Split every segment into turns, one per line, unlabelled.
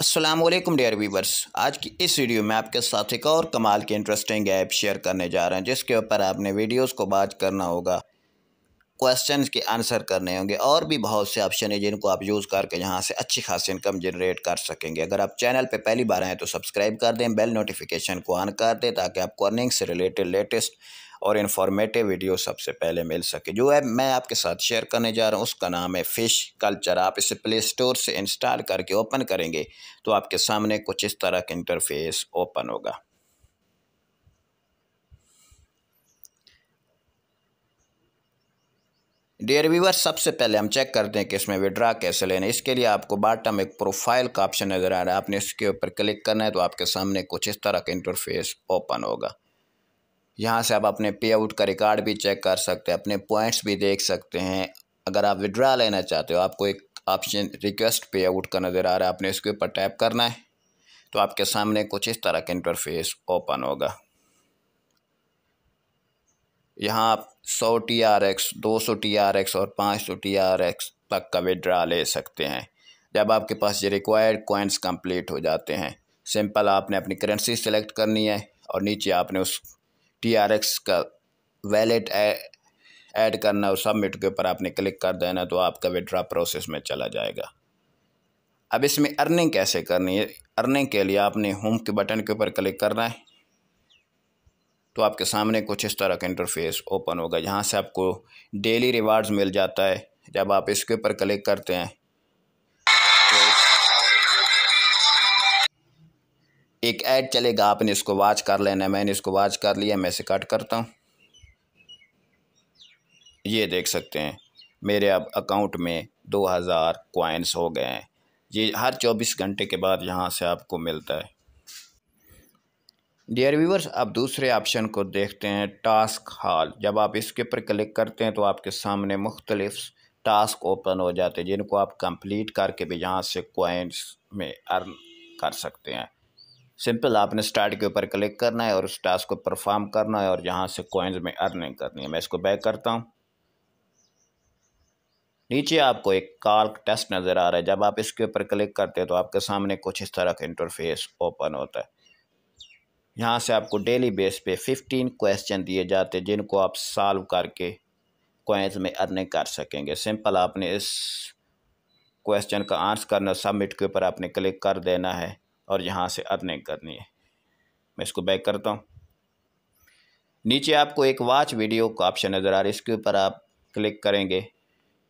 Aslam dare viewers आज की इस वीडियो में आपके साथ एक और कमाल के इंटरेस्टिंग ऐप शेयर करने जा रहे हैं जिसके ऊपर आपने वीडियोस को बात करना होगा क्वेश्चंस के आंसर करने होंगे और भी बहुत से ऑप्शन हैं जिनको आप यूज़ करके यहाँ से अच्छी खासी इनकम जनरेट कर सकेंगे अगर आप चैनल पे पहली बार आएँ तो सब्सक्राइब कर दें बेल नोटिफिकेशन को ऑन कर दें ताकि आपको अर्निंग से रिलेटेड लेटेस्ट और इन्फॉर्मेटिव वीडियो सबसे पहले मिल सके जो ऐप मैं आपके साथ शेयर करने जा रहा हूँ उसका नाम है फ़िश कल्चर आप इसे प्ले स्टोर से इंस्टॉल करके ओपन करेंगे तो आपके सामने कुछ इस तरह का इंटरफेस ओपन होगा डियर व्यूवर सबसे पहले हम चेक करते हैं कि इसमें विड्रा कैसे लेना है इसके लिए आपको बाटम एक प्रोफाइल का ऑप्शन नज़र आ रहा है आपने इसके ऊपर क्लिक करना है तो आपके सामने कुछ इस तरह का इंटरफेस ओपन होगा यहाँ से आप अपने पे आउट का रिकॉर्ड भी चेक कर सकते हैं अपने पॉइंट्स भी देख सकते हैं अगर आप विड्रा लेना चाहते हो आपको एक ऑप्शन रिक्वेस्ट पे आउट का नज़र आ रहा है आपने इसके ऊपर टैप करना है तो आपके सामने कुछ इस तरह का इंटरफेस ओपन होगा यहाँ आप सौ टी आर एक्स दो सौ टी आर एक्स और पाँच सौ टी आर एक्स तक का विड्रा ले सकते हैं जब आपके पास ये रिक्वायर्ड कॉइन्स कंप्लीट हो जाते हैं सिंपल आपने अपनी करेंसी सेलेक्ट करनी है और नीचे आपने उस टी आर एक्स का वैलेट ऐड करना और सबमिट के ऊपर आपने क्लिक कर देना तो आपका विड्रा प्रोसेस में चला जाएगा अब इसमें अर्निंग कैसे करनी है अर्निंग के लिए आपने होम के बटन के ऊपर क्लिक करना है तो आपके सामने कुछ इस तरह का इंटरफेस ओपन होगा यहाँ से आपको डेली रिवार्ड्स मिल जाता है जब आप इसके ऊपर क्लिक करते हैं एक ऐड चलेगा आपने इसको वाच कर लेना मैंने इसको वाच कर लिया मैं इसे कट करता हूँ ये देख सकते हैं मेरे अब अकाउंट में दो हज़ार क्वाइंस हो गए हैं ये हर चौबीस घंटे के बाद यहाँ से आपको मिलता है डियर व्यूवर्स अब दूसरे ऑप्शन को देखते हैं टास्क हॉल जब आप इसके ऊपर क्लिक करते हैं तो आपके सामने मुख्तलिफ टास्क ओपन हो जाते हैं जिनको आप कंप्लीट करके भी यहाँ से क्वाइंस में अर्न कर सकते हैं सिंपल आपने स्टार्ट के ऊपर क्लिक करना है और उस टास्क को परफॉर्म करना है और यहाँ से कॉइन्स में अर्निंग करनी है मैं इसको बैक करता हूँ नीचे आपको एक कार्क टेस्ट नज़र आ रहा है जब आप इसके ऊपर क्लिक करते हैं तो आपके सामने कुछ इस तरह का इंटरफेस ओपन होता है यहाँ से आपको डेली बेस पे 15 क्वेश्चन दिए जाते हैं जिनको आप सॉल्व करके कॉइन्स में अर्निंग कर सकेंगे सिंपल आपने इस क्वेश्चन का आंसर करना सबमिट के ऊपर आपने क्लिक कर देना है और यहाँ से अर्निंग करनी है मैं इसको बैक करता हूँ नीचे आपको एक वाच वीडियो का ऑप्शन नज़र आ रहा है इसके ऊपर आप क्लिक करेंगे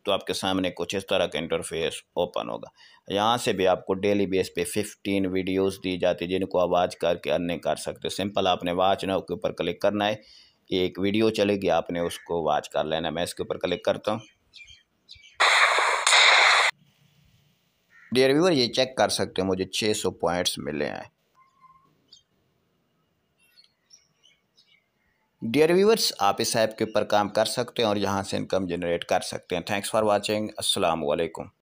तो आपके सामने कुछ इस तरह का इंटरफेस ओपन होगा यहाँ से भी आपको डेली बेस पे 15 वीडियोस दी जाती है जिनको आप वाच करके अर्निंग कर सकते हो सिंपल आपने वाच ना उसके ऊपर क्लिक करना है एक वीडियो चलेगी आपने उसको वाच कर लेना मैं इसके ऊपर क्लिक करता हूँ डियर व्यूअर ये चेक कर सकते हो मुझे 600 पॉइंट्स मिले हैं डियर व्यूअर्स आप इस ऐप के ऊपर काम कर सकते हैं और यहाँ से इनकम जनरेट कर सकते हैं थैंक्स फॉर वाचिंग असलकुम